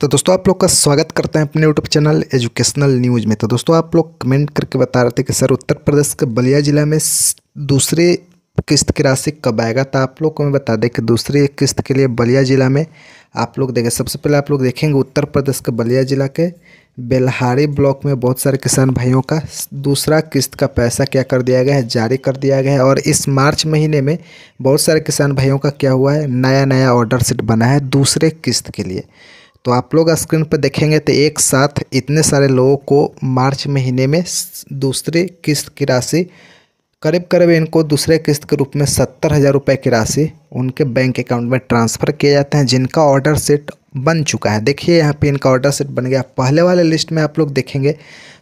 तो दोस्तों आप लोग का स्वागत करते हैं अपने यूट्यूब चैनल एजुकेशनल न्यूज़ में तो दोस्तों आप लोग कमेंट करके बता रहे थे कि सर उत्तर प्रदेश के बलिया ज़िला में दूसरे किस्त की राशि कब आएगा तो आप लोग को मैं बता दें कि दूसरी किस्त के लिए बलिया ज़िला में आप लोग देखें सबसे पहले आप लोग देखेंगे उत्तर प्रदेश के बलिया ज़िला के बेलहारी ब्लॉक में बहुत सारे किसान भाइयों का दूसरा किस्त का पैसा क्या कर दिया गया है जारी कर दिया गया है और इस मार्च महीने में बहुत सारे किसान भाइयों का क्या हुआ है नया नया ऑर्डर सेट बना है दूसरे किस्त के लिए तो आप लोग स्क्रीन पर देखेंगे तो एक साथ इतने सारे लोगों को मार्च महीने में दूसरी किस्त की राशि करीब करीब इनको दूसरे किस्त के रूप में सत्तर हज़ार रुपये की राशि उनके बैंक अकाउंट में ट्रांसफ़र किए जाते हैं जिनका ऑर्डर सेट बन चुका है देखिए यहाँ पे इनका ऑर्डर सेट बन गया पहले वाले लिस्ट में आप लोग देखेंगे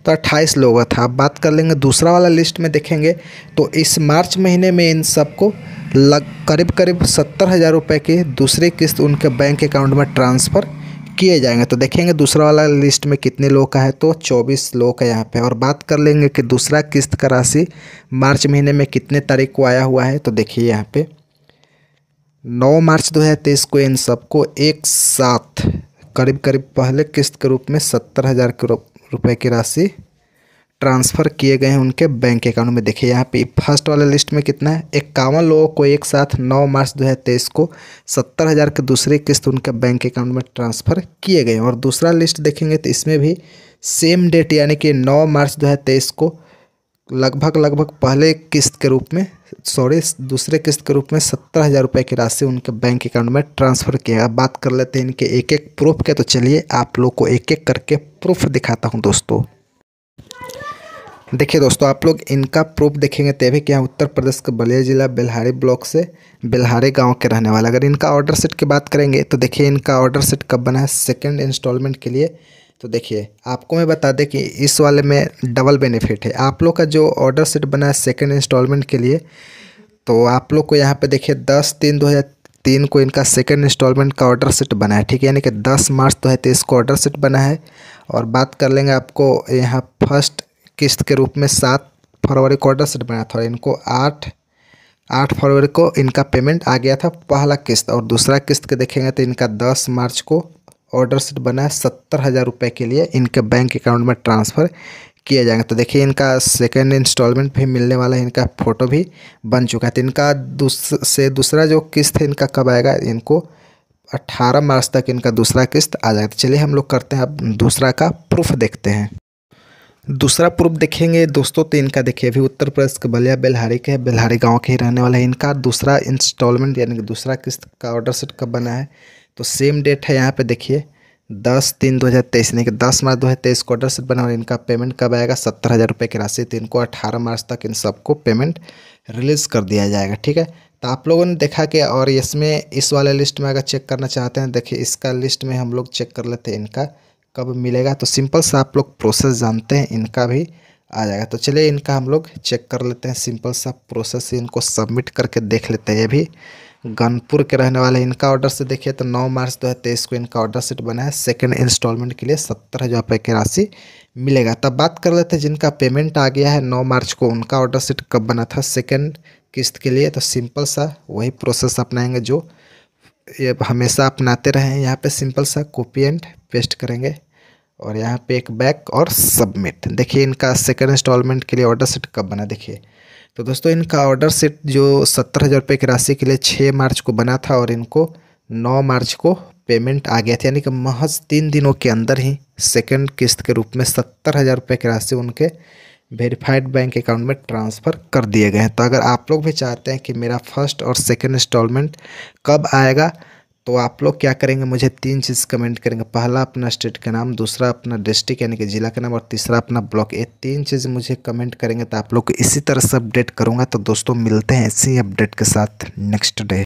तो 28 लोग था तो आप बात कर लेंगे दूसरा वाला लिस्ट में देखेंगे तो इस मार्च महीने में इन सबको लग करीब करीब सत्तर हज़ार रुपये की दूसरी किस्त उनके बैंक अकाउंट में ट्रांसफ़र किए जाएंगे तो देखेंगे दूसरा वाला लिस्ट में कितने लोग का है तो 24 लोग का यहाँ पे और बात कर लेंगे कि दूसरा किस्त का राशि मार्च महीने में कितने तारीख को आया हुआ है तो देखिए यहाँ पे 9 मार्च 2023 को इन सबको एक साथ करीब करीब पहले किस्त के रूप में सत्तर हज़ार के रुपये की राशि ट्रांसफ़र किए गए हैं उनके बैंक अकाउंट में देखिए यहाँ पे फर्स्ट वाले लिस्ट में कितना है इक्यावन लोगों को एक साथ 9 मार्च 2023 को सत्तर हज़ार की दूसरी किस्त उनके बैंक अकाउंट में ट्रांसफ़र किए गए और दूसरा लिस्ट देखेंगे तो इसमें भी सेम डेट यानी कि 9 मार्च 2023 को लगभग लगभग पहले किस्त के रूप में सॉरी दूसरे किस्त के रूप में सत्तर हज़ार रुपये की राशि उनके बैंक अकाउंट में ट्रांसफ़र किया गया बात कर लेते हैं इनके एक एक प्रूफ के तो चलिए आप लोग को एक एक करके प्रूफ दिखाता हूँ दोस्तों देखिए दोस्तों आप लोग इनका प्रूफ देखेंगे तभी कि यहाँ उत्तर प्रदेश के बलिया जिला बेल्हारी ब्लॉक से बेल्हारी गांव के रहने वाला अगर इनका ऑर्डर सेट की बात करेंगे तो देखिए इनका ऑर्डर सेट कब बना है सेकेंड इंस्टॉलमेंट के लिए तो देखिए आपको मैं बता दें कि इस वाले में डबल बेनिफिट है आप लोग का जो ऑर्डर सेट बना है सेकेंड इंस्टॉलमेंट के लिए तो आप लोग को यहाँ पर देखिए दस तीन दो हज़ार तीन को इनका सेकेंड इंस्टॉलमेंट का ऑर्डर सेट बना है ठीक है यानी कि दस मार्च दो हज़ार तेईस को ऑर्डर सेट बना है और बात कर लेंगे आपको यहाँ फर्स्ट किस्त के रूप में सात फरवरी को ऑर्डर सेट बनाया था और इनको आठ आठ फरवरी को इनका पेमेंट आ गया था पहला किस्त और दूसरा किस्त के देखेंगे तो इनका दस मार्च को ऑर्डर सेट बना है सत्तर हज़ार रुपये के लिए इनके बैंक अकाउंट में ट्रांसफ़र किया जाएगा तो देखिए इनका सेकेंड इंस्टॉलमेंट भी मिलने वाला है इनका फ़ोटो भी बन चुका है तो इनका दूस से दूसरा जो किस्त है इनका कब आएगा इनको 18 मार्च तक इनका दूसरा किस्त आ जाएगा तो चलिए हम लोग करते हैं अब दूसरा का प्रूफ देखते हैं दूसरा प्रूफ देखेंगे दोस्तों तो इनका देखिए अभी उत्तर प्रदेश के बलिया बेलहारी के बेलहारी गांव के ही रहने वाला है इनका दूसरा इंस्टॉलमेंट यानी कि दूसरा किस्त का ऑर्डर सेट कब बना है तो सेम डेट है यहाँ पे देखिए दस तीन दो हज़ार तेईस यानी कि दस मार्च दो हज़ार तेईस को ऑर्डर सेट बना और इनका पेमेंट कब आएगा सत्तर हज़ार रुपये की राशि तो इनको अठारह मार्च तक इन सबको पेमेंट रिलीज़ कर दिया जाएगा ठीक है तो आप लोगों ने देखा कि और इसमें इस वाले लिस्ट में अगर चेक करना चाहते हैं देखिए इसका लिस्ट में हम लोग चेक कर लेते हैं इनका कब मिलेगा तो सिंपल सा आप लोग प्रोसेस जानते हैं इनका भी आ जाएगा तो चलिए इनका हम लोग चेक कर लेते हैं सिंपल सा प्रोसेस इनको सबमिट करके देख लेते हैं ये भी गनपुर के रहने वाले इनका ऑर्डर से देखिए तो 9 मार्च दो हज़ार तेईस को इनका ऑर्डर सेट बना है सेकंड इंस्टॉलमेंट के लिए सत्तर हज़ार रुपये की राशि मिलेगा तब बात कर लेते हैं जिनका पेमेंट आ गया है 9 मार्च को उनका ऑर्डर सेट कब बना था सेकंड किस्त के लिए तो सिंपल सा वही प्रोसेस अपनाएंगे जो ये हमेशा अपनाते रहें यहाँ पर सिंपल सा कॉपी एंड पेस्ट करेंगे और यहाँ पे एक बैक और सबमिट देखिए इनका सेकेंड इंस्टॉलमेंट के लिए ऑर्डर सेट कब बना देखिए तो दोस्तों इनका ऑर्डर सेट जो सत्तर हज़ार रुपये की राशि के लिए छः मार्च को बना था और इनको नौ मार्च को पेमेंट आ गया था यानी कि महज तीन दिनों के अंदर ही सेकेंड किस्त के रूप में सत्तर हज़ार रुपये की राशि उनके वेरीफाइड बैंक अकाउंट में ट्रांसफ़र कर दिए गए हैं तो अगर आप लोग भी चाहते हैं कि मेरा फर्स्ट और सेकेंड इंस्टॉलमेंट कब आएगा तो आप लोग क्या करेंगे मुझे तीन चीज़ कमेंट करेंगे पहला अपना स्टेट का नाम दूसरा अपना डिस्ट्रिक्ट यानी कि जिला का नाम और तीसरा अपना ब्लॉक ये तीन चीज़ मुझे कमेंट करेंगे तो आप लोग को इसी तरह से अपडेट करूँगा तो दोस्तों मिलते हैं इसी अपडेट के साथ नेक्स्ट डे